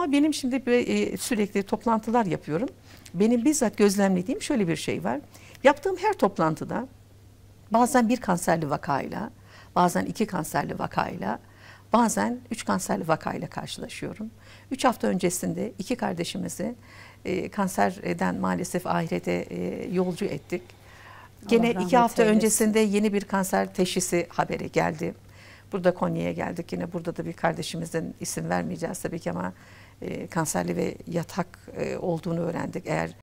Ama benim şimdi e, sürekli toplantılar yapıyorum. Benim bizzat gözlemlediğim şöyle bir şey var. Yaptığım her toplantıda bazen bir kanserli vakayla, bazen iki kanserli vakayla, bazen üç kanserli vakayla karşılaşıyorum. Üç hafta öncesinde iki kardeşimizi e, kanserden maalesef ahirete e, yolcu ettik. Gene iki hafta eylesin. öncesinde yeni bir kanser teşhisi habere geldi. Burada Konya'ya geldik. Yine burada da bir kardeşimizin isim vermeyeceğiz tabii ki ama e, kanserli ve yatak e, olduğunu öğrendik. Eğer